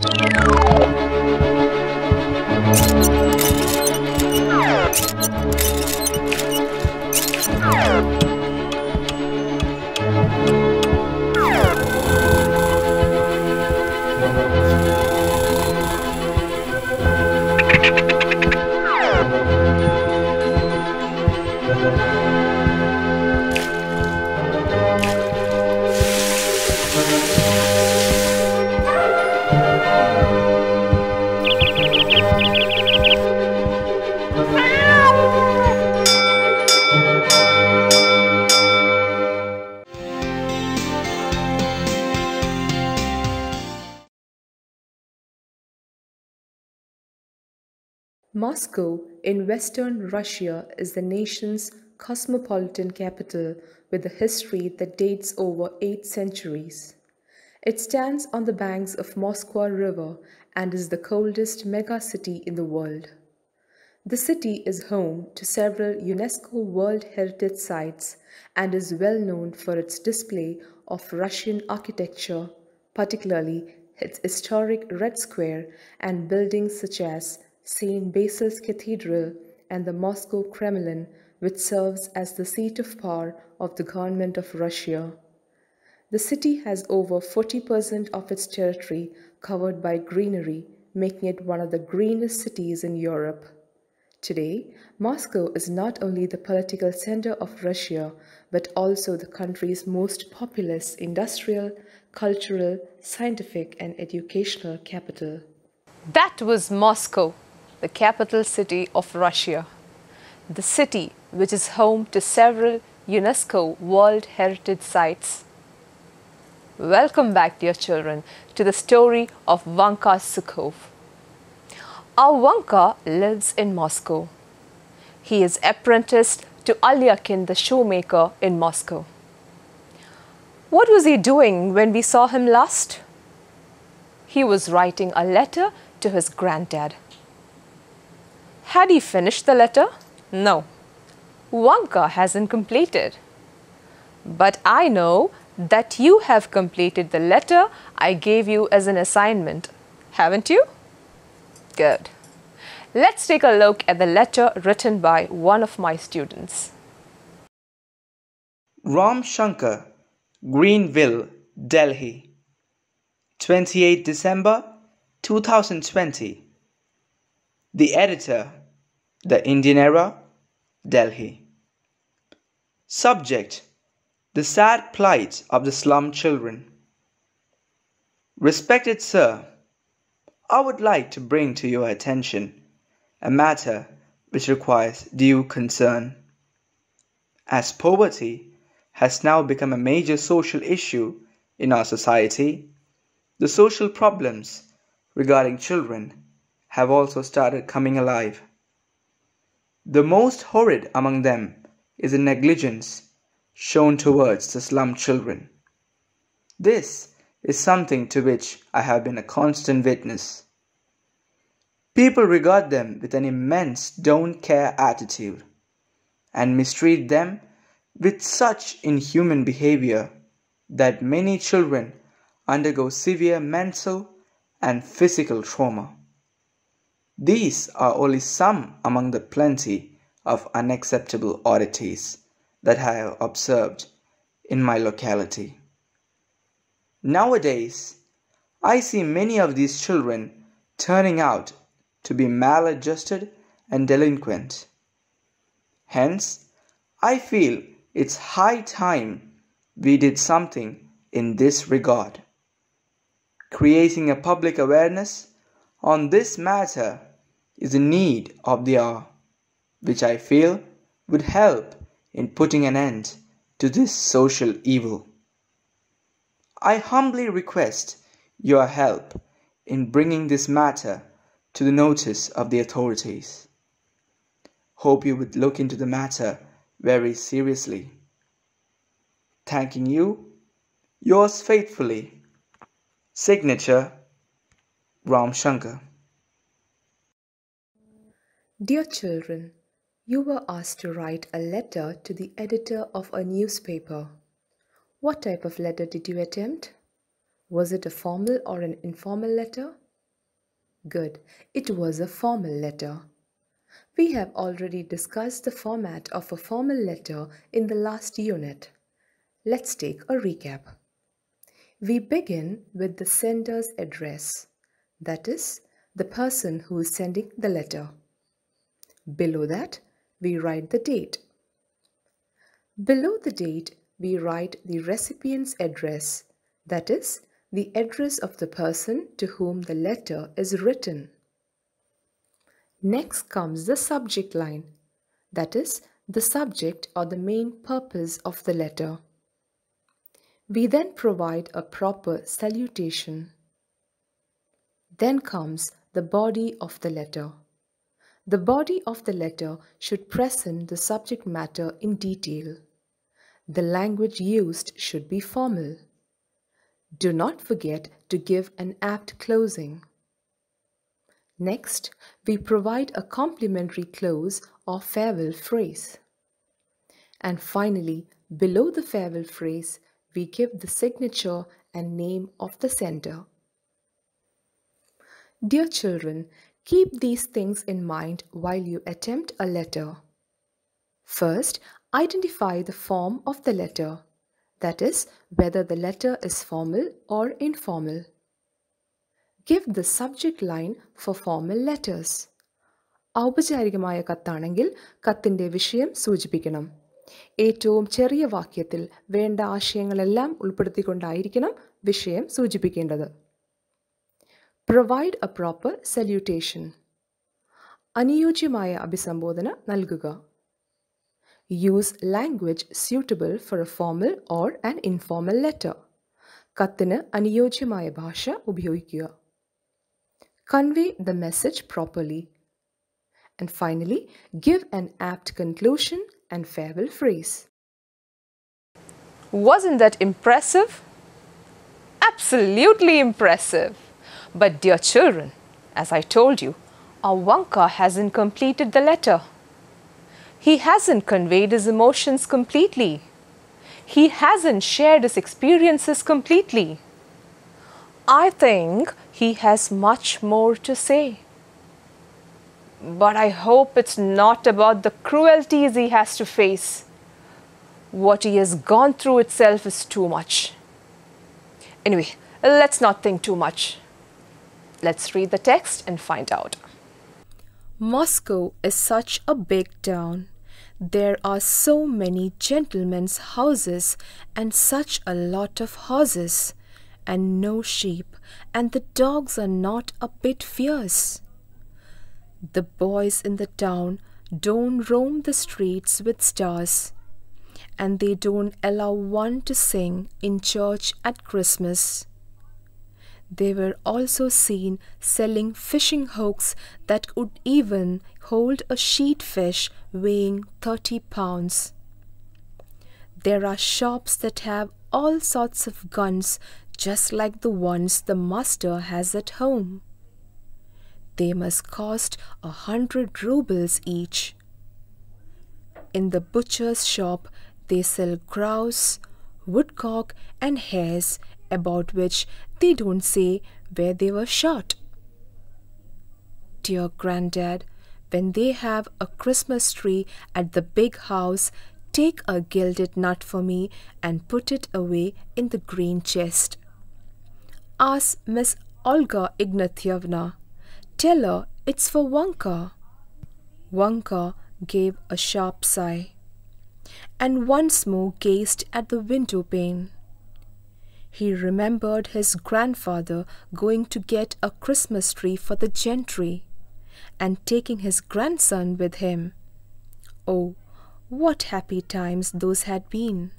Thank you. Moscow in western Russia is the nation's cosmopolitan capital with a history that dates over eight centuries. It stands on the banks of Moskwa River and is the coldest megacity in the world. The city is home to several UNESCO World Heritage Sites and is well known for its display of Russian architecture, particularly its historic Red Square and buildings such as St. Basil's Cathedral, and the Moscow Kremlin, which serves as the seat of power of the government of Russia. The city has over 40% of its territory covered by greenery, making it one of the greenest cities in Europe. Today, Moscow is not only the political center of Russia, but also the country's most populous industrial, cultural, scientific, and educational capital. That was Moscow the capital city of Russia. The city, which is home to several UNESCO World Heritage Sites. Welcome back, dear children, to the story of Vanka Sukhov. Our Vanka lives in Moscow. He is apprenticed to Alyakin the shoemaker in Moscow. What was he doing when we saw him last? He was writing a letter to his granddad. Had he finished the letter? No. Wanka hasn't completed. But I know that you have completed the letter I gave you as an assignment, haven't you? Good. Let's take a look at the letter written by one of my students. Ram Shankar, Greenville, Delhi, 28 December 2020. The editor the Indian Era, Delhi. Subject The Sad Plight of the Slum Children. Respected Sir, I would like to bring to your attention a matter which requires due concern. As poverty has now become a major social issue in our society, the social problems regarding children have also started coming alive. The most horrid among them is the negligence shown towards the slum children. This is something to which I have been a constant witness. People regard them with an immense don't care attitude and mistreat them with such inhuman behavior that many children undergo severe mental and physical trauma. These are only some among the plenty of unacceptable oddities that I have observed in my locality. Nowadays, I see many of these children turning out to be maladjusted and delinquent. Hence, I feel it's high time we did something in this regard. Creating a public awareness on this matter is in need of the hour, which I feel would help in putting an end to this social evil. I humbly request your help in bringing this matter to the notice of the authorities. Hope you would look into the matter very seriously. Thanking you, yours faithfully, signature Ram Shankar. Dear children, you were asked to write a letter to the editor of a newspaper. What type of letter did you attempt? Was it a formal or an informal letter? Good, it was a formal letter. We have already discussed the format of a formal letter in the last unit. Let's take a recap. We begin with the sender's address, that is, the person who is sending the letter. Below that, we write the date. Below the date, we write the recipient's address, that is, the address of the person to whom the letter is written. Next comes the subject line, that is, the subject or the main purpose of the letter. We then provide a proper salutation. Then comes the body of the letter. The body of the letter should present the subject matter in detail. The language used should be formal. Do not forget to give an apt closing. Next, we provide a complimentary close or farewell phrase. And finally, below the farewell phrase, we give the signature and name of the sender. Dear children, Keep these things in mind while you attempt a letter. First, identify the form of the letter, that is, whether the letter is formal or informal. Give the subject line for formal letters. ഔപചാരികമായ കത്താണെങ്കിൽ കത്തിൻ്റെ വിഷയം സൂചിപ്പിക്കണം ഏറ്റവും ചെറിയ വാക്യത്തിൽ വേണ്ട ആശയങ്ങളെല്ലാം ഉൾപ്പെടുത്തിക്കൊണ്ടായിരിക്കണം വിഷയം സൂചിപ്പിക്കേണ്ടത് provide a proper salutation. അനുയോജ്യമായ അഭിസംബോധന നൽകുക use language suitable for a formal or an informal letter കത്തിന് അനുയോജ്യമായ ഭാഷ ഉപയോഗിക്കുക convey the message properly and finally give an apt conclusion and farewell phrase Wasn't that impressive? Absolutely impressive! But dear children, as I told you, Awanka hasn't completed the letter. He hasn't conveyed his emotions completely. He hasn't shared his experiences completely. I think he has much more to say. But I hope it's not about the cruelties he has to face. What he has gone through itself is too much. Anyway, let's not think too much. Let's read the text and find out. Moscow is such a big town. There are so many gentlemen's houses and such a lot of horses and no sheep and the dogs are not a bit fierce. The boys in the town don't roam the streets with stars and they don't allow one to sing in church at Christmas. They were also seen selling fishing hooks that could even hold a sheet fish weighing 30 pounds. There are shops that have all sorts of guns just like the ones the master has at home. They must cost a hundred roubles each. In the butcher's shop, they sell grouse, woodcock, and hares, about which they don't say where they were shot. Dear Granddad, when they have a Christmas tree at the big house, take a gilded nut for me and put it away in the green chest. Ask Miss Olga Ignatyevna. Tell her it's for Wanka. Wanka gave a sharp sigh and once more gazed at the window pane. He remembered his grandfather going to get a Christmas tree for the gentry and taking his grandson with him. Oh, what happy times those had been!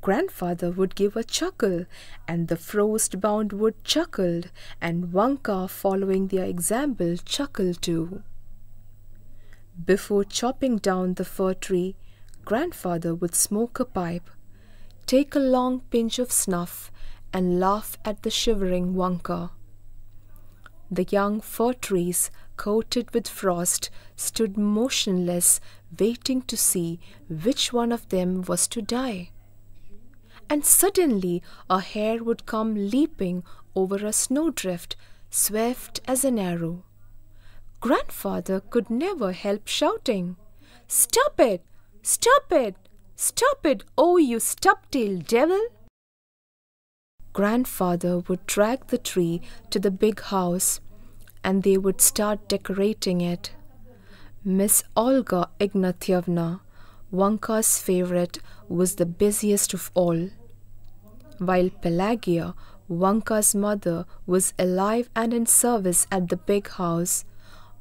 Grandfather would give a chuckle, and the frost-bound wood chuckled, and Wanka, following their example, chuckled too. Before chopping down the fir tree, Grandfather would smoke a pipe take a long pinch of snuff, and laugh at the shivering Wanka. The young fir trees, coated with frost, stood motionless, waiting to see which one of them was to die. And suddenly a hare would come leaping over a snowdrift, swift as an arrow. Grandfather could never help shouting, Stop it! Stop it! Stop it, oh you stub-tailed devil! Grandfather would drag the tree to the big house and they would start decorating it. Miss Olga Ignatyevna, Vanka's favorite, was the busiest of all. While Pelagia, Vanka's mother, was alive and in service at the big house,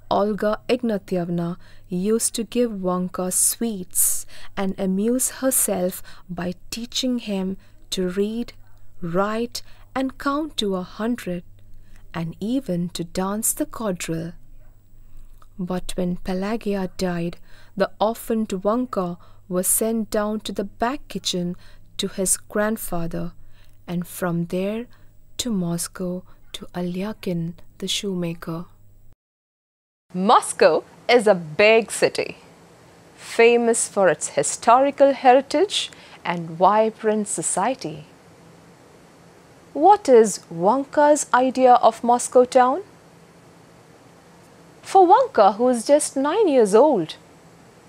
Olga Ignatyevna used to give Wonka sweets and amuse herself by teaching him to read, write, and count to a hundred, and even to dance the quadrille. But when Pelagia died, the orphaned Wonka was sent down to the back kitchen to his grandfather, and from there to Moscow to Alyakin, the shoemaker. Moscow is a big city, famous for its historical heritage and vibrant society. What is Wonka's idea of Moscow town? For Wonka, who is just 9 years old,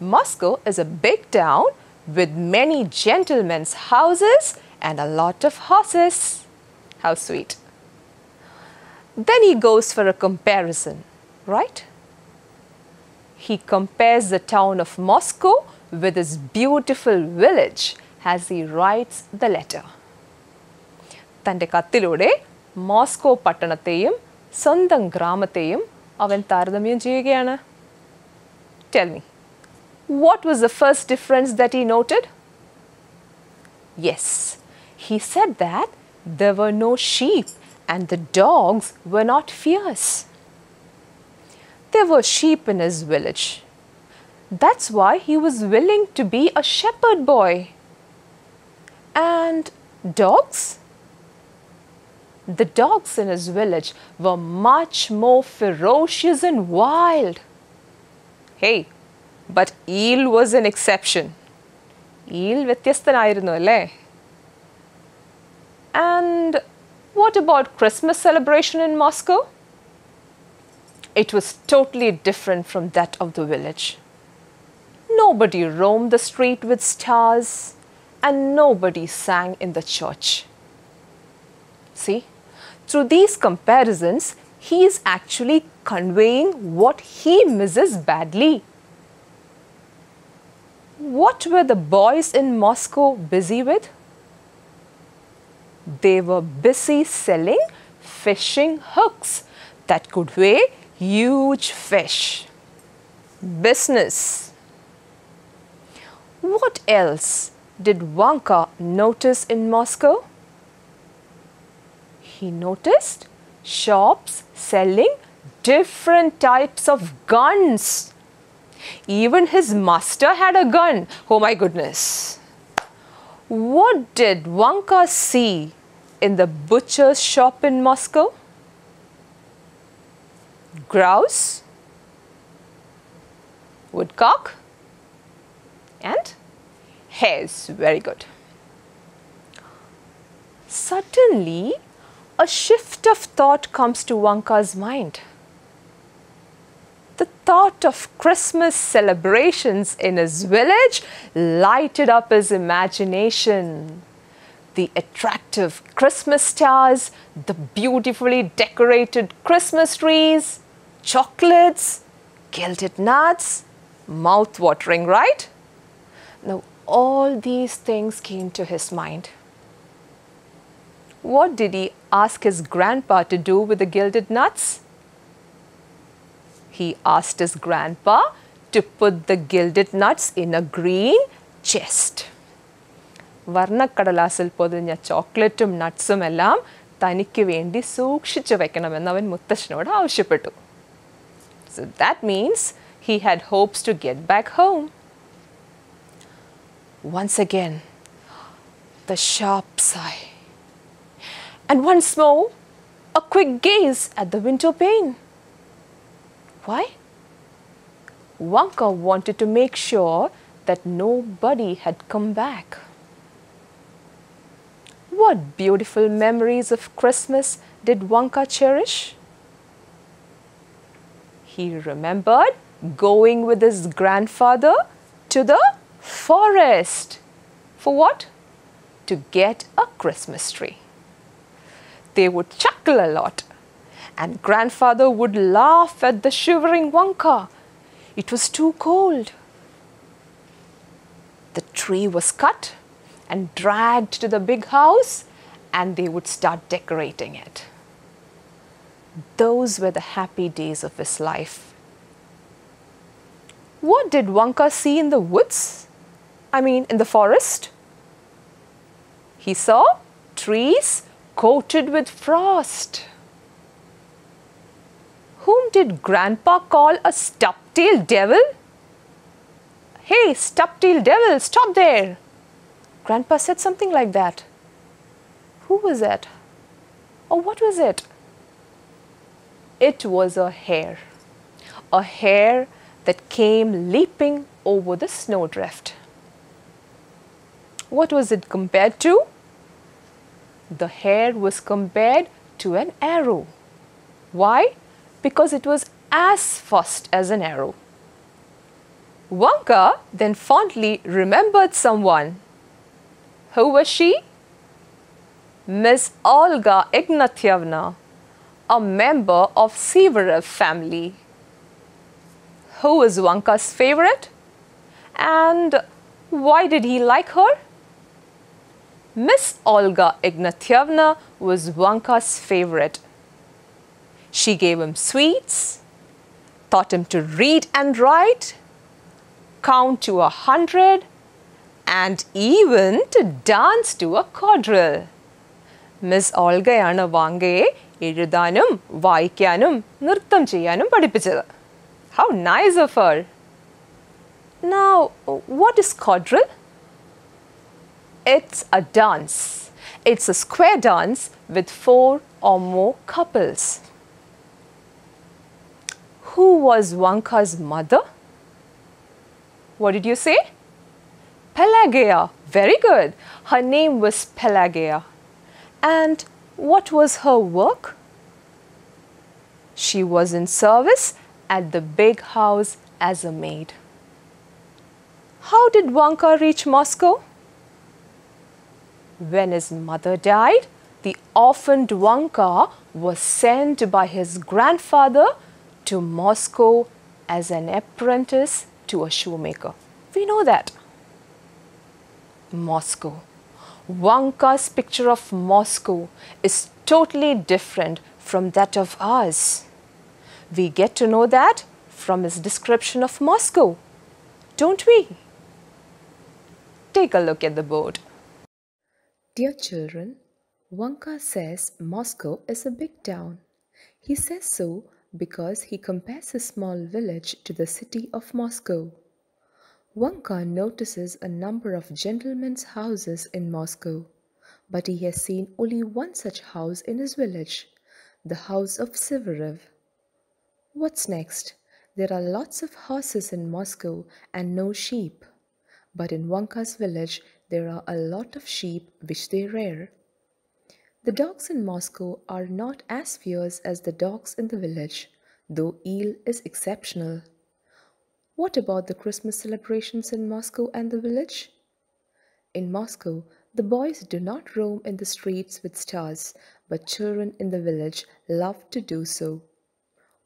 Moscow is a big town with many gentlemen's houses and a lot of horses. How sweet. Then he goes for a comparison, right? he compares the town of Moscow with his beautiful village as he writes the letter. തൻ്റെ കത്തിലൂടെ Moscow പട്ടണത്തെയും സ്വന്തം ഗ്രാമത്തെയും അവൻ താരതമ്യം ചെയ്യുകയാണ് tell me what was the first difference that he noted yes he said that there were no sheep and the dogs were not fierce there were sheep in his village. That's why he was willing to be a shepherd boy. And dogs? The dogs in his village were much more ferocious and wild. Hey, but eel was an exception. Eel വ്യത്യസ്തനായിരുന്നു le. And what about Christmas celebration in Moscow? It was totally different from that of the village. Nobody roamed the street with stars and nobody sang in the church. See, through these comparisons, he is actually conveying what he misses badly. What were the boys in Moscow busy with? They were busy selling fishing hooks that could weigh huge fish, business. What else did Vanka notice in Moscow? He noticed shops selling different types of guns. Even his master had a gun. Oh my goodness. What did Vanka see in the butcher's shop in Moscow? grouse, woodcock and hares. Very good. Suddenly, a shift of thought comes to Wanka's mind. The thought of Christmas celebrations in his village lighted up his imagination the attractive Christmas stars, the beautifully decorated Christmas trees, chocolates, gilded nuts, mouth-watering, right? Now, all these things came to his mind. What did he ask his grandpa to do with the gilded nuts? He asked his grandpa to put the gilded nuts in a green chest. Varna Kadalasil Podunya chocolateum nutsum alam, Taniki Vendi Sukhshichavakanam and Navin Mutashnoda Aushipatu. So that means he had hopes to get back home. Once again, the sharp sigh. And once more, a quick gaze at the window pane. Why? Wanka wanted to make sure that nobody had come back. What beautiful memories of Christmas did Wonka cherish? He remembered going with his grandfather to the forest. For what? To get a Christmas tree. They would chuckle a lot and grandfather would laugh at the shivering Wonka. It was too cold. The tree was cut and dragged to the big house and they would start decorating it. Those were the happy days of his life. What did Wonka see in the woods? I mean, in the forest? He saw trees coated with frost. Whom did Grandpa call a stubtail devil? Hey, stubtail devil, stop there! Grandpa said something like that. Who was that? Or what was it? It was a hare. A hare that came leaping over the snowdrift. What was it compared to? The hare was compared to an arrow. Why? Because it was as fast as an arrow. Wonka then fondly remembered someone who was she? Miss Olga Ignatyevna, a member of Severev family. Who is Vanka's favorite? And why did he like her? Miss Olga Ignatyevna was Vanka's favorite. She gave him sweets, taught him to read and write, count to a hundred, and even to dance to a quadrille. Miss Olga Yana Vange, Irudanum, Vaikyanum, Nurtam Chiyanum Padipichada. How nice of her! Now, what is quadrille? It's a dance. It's a square dance with four or more couples. Who was Vanka's mother? What did you say? Pelagia. Very good. Her name was Pelagia. And what was her work? She was in service at the big house as a maid. How did Vanka reach Moscow? When his mother died, the orphaned Vanka was sent by his grandfather to Moscow as an apprentice to a shoemaker. We know that. Moscow. Wanka's picture of Moscow is totally different from that of ours. We get to know that from his description of Moscow, don't we? Take a look at the board. Dear children, Wanka says Moscow is a big town. He says so because he compares a small village to the city of Moscow. Vanka notices a number of gentlemen's houses in Moscow, but he has seen only one such house in his village, the house of Sivarev. What's next? There are lots of horses in Moscow and no sheep. But in Vanka's village, there are a lot of sheep which they rear. The dogs in Moscow are not as fierce as the dogs in the village, though Eel is exceptional. What about the Christmas celebrations in Moscow and the village? In Moscow, the boys do not roam in the streets with stars, but children in the village love to do so.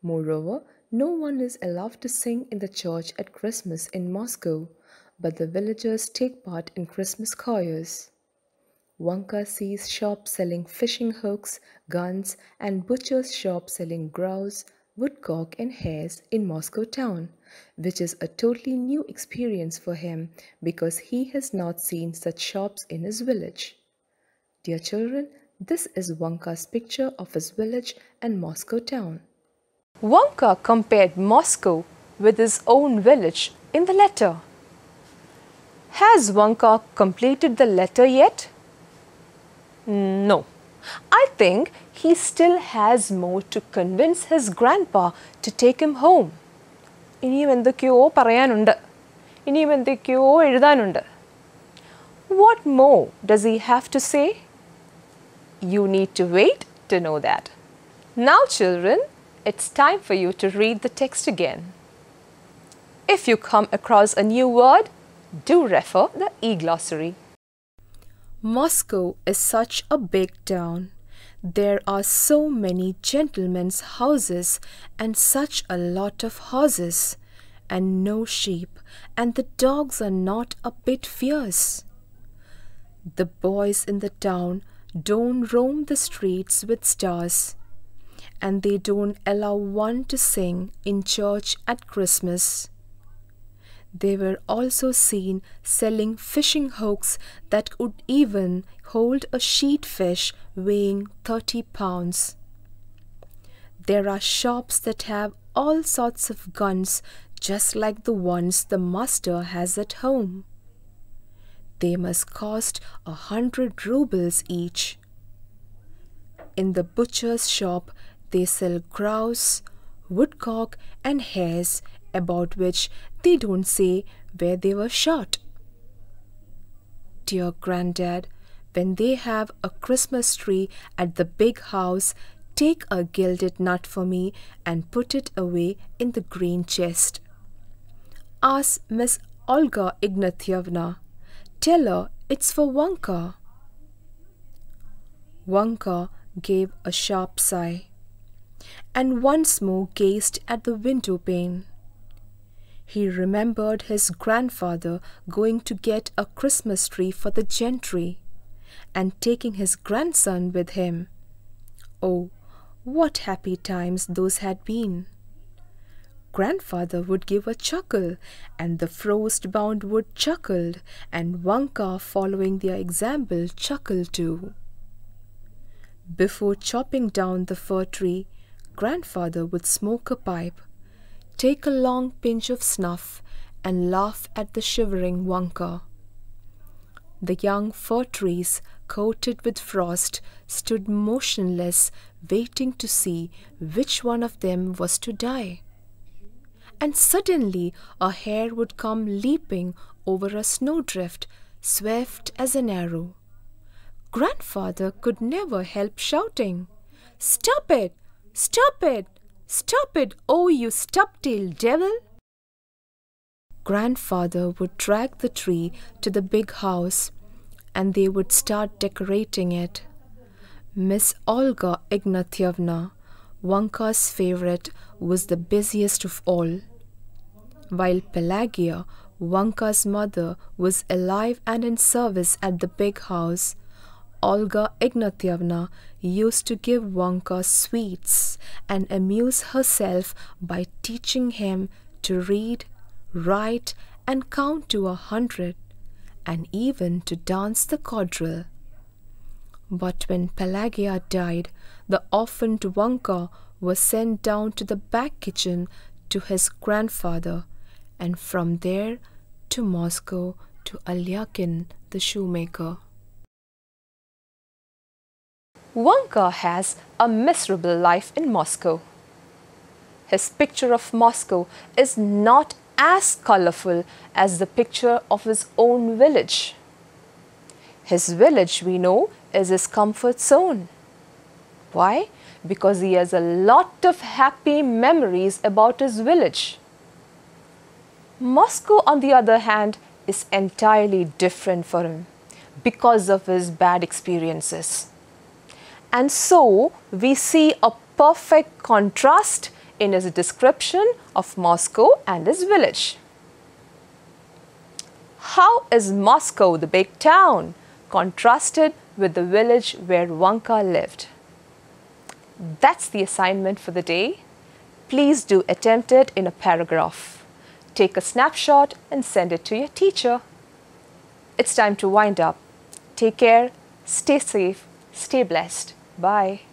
Moreover, no one is allowed to sing in the church at Christmas in Moscow, but the villagers take part in Christmas choirs. Wanka sees shops selling fishing hooks, guns, and butchers' shops selling grouse, woodcock, and hares in Moscow town which is a totally new experience for him because he has not seen such shops in his village. Dear children, this is Wonka's picture of his village and Moscow town. Wonka compared Moscow with his own village in the letter. Has Wonka completed the letter yet? No. I think he still has more to convince his grandpa to take him home. ഇനിയും എന്തൊക്കെയോ പറയാനുണ്ട് ഇനിയും എന്തൊക്കെയോ എഴുതാനുണ്ട് what more does he have to say you need to wait to know that now children it's time for you to read the text again if you come across a new word do refer the ഇ glossary Moscow is such a big town. There are so many gentlemen's houses and such a lot of horses, and no sheep, and the dogs are not a bit fierce. The boys in the town don't roam the streets with stars, and they don't allow one to sing in church at Christmas. They were also seen selling fishing hooks that could even hold a sheet fish weighing 30 pounds. There are shops that have all sorts of guns just like the ones the master has at home. They must cost a hundred roubles each. In the butcher's shop, they sell grouse, woodcock, and hares, about which they don't say where they were shot. Dear Granddad, when they have a Christmas tree at the big house, take a gilded nut for me and put it away in the green chest. Ask Miss Olga Ignatyevna. Tell her it's for Vanka. Vanka gave a sharp sigh and once more gazed at the window pane. He remembered his grandfather going to get a Christmas tree for the gentry and taking his grandson with him. Oh, what happy times those had been! Grandfather would give a chuckle, and the frost bound wood chuckled, and Wanka, following their example, chuckled too. Before chopping down the fir tree, Grandfather would smoke a pipe take a long pinch of snuff and laugh at the shivering Wanka. The young fir trees, coated with frost, stood motionless, waiting to see which one of them was to die. And suddenly a hare would come leaping over a snowdrift, swift as an arrow. Grandfather could never help shouting, Stop it! Stop it! Stop it, oh you stub-tailed devil! Grandfather would drag the tree to the big house and they would start decorating it. Miss Olga Ignatyevna, Vanka's favorite, was the busiest of all. While Pelagia, Vanka's mother, was alive and in service at the big house, Olga Ignatyevna used to give Vanka sweets and amuse herself by teaching him to read, write, and count to a hundred, and even to dance the quadrille. But when Pelagia died, the orphaned Vanka was sent down to the back kitchen to his grandfather, and from there to Moscow to Alyakin the shoemaker. Wonka has a miserable life in Moscow. His picture of Moscow is not as colorful as the picture of his own village. His village, we know, is his comfort zone. Why? Because he has a lot of happy memories about his village. Moscow, on the other hand, is entirely different for him because of his bad experiences. And so we see a perfect contrast in his description of Moscow and his village. How is Moscow, the big town, contrasted with the village where Vanka lived? That's the assignment for the day. Please do attempt it in a paragraph. Take a snapshot and send it to your teacher. It's time to wind up. Take care, stay safe, stay blessed. Bye.